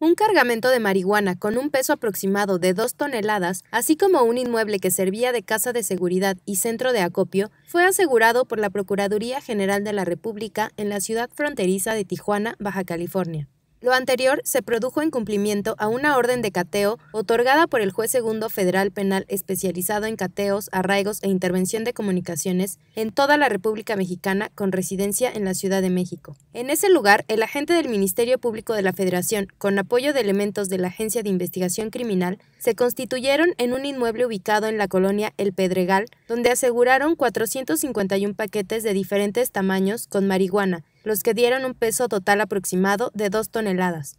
Un cargamento de marihuana con un peso aproximado de dos toneladas, así como un inmueble que servía de casa de seguridad y centro de acopio, fue asegurado por la Procuraduría General de la República en la ciudad fronteriza de Tijuana, Baja California. Lo anterior se produjo en cumplimiento a una orden de cateo otorgada por el juez segundo federal penal especializado en cateos, arraigos e intervención de comunicaciones en toda la República Mexicana con residencia en la Ciudad de México. En ese lugar, el agente del Ministerio Público de la Federación, con apoyo de elementos de la Agencia de Investigación Criminal, se constituyeron en un inmueble ubicado en la colonia El Pedregal, donde aseguraron 451 paquetes de diferentes tamaños con marihuana los que dieron un peso total aproximado de 2 toneladas.